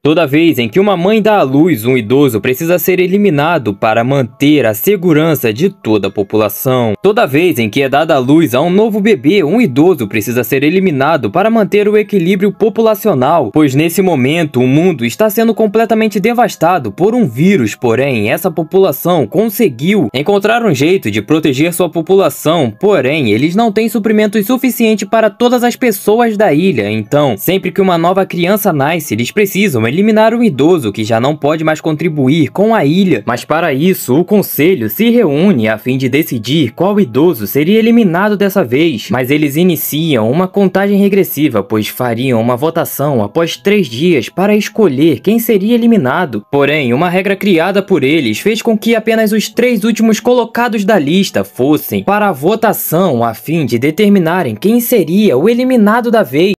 Toda vez em que uma mãe dá à luz, um idoso precisa ser eliminado para manter a segurança de toda a população. Toda vez em que é dada à luz a um novo bebê, um idoso precisa ser eliminado para manter o equilíbrio populacional, pois nesse momento o mundo está sendo completamente devastado por um vírus, porém essa população conseguiu encontrar um jeito de proteger sua população, porém eles não têm suprimentos suficientes para todas as pessoas da ilha, então sempre que uma nova criança nasce, eles precisam eliminar um idoso que já não pode mais contribuir com a ilha, mas para isso o conselho se reúne a fim de decidir qual idoso seria eliminado dessa vez, mas eles iniciam uma contagem regressiva, pois fariam uma votação após três dias para escolher quem seria eliminado. Porém, uma regra criada por eles fez com que apenas os três últimos colocados da lista fossem para a votação a fim de determinarem quem seria o eliminado da vez.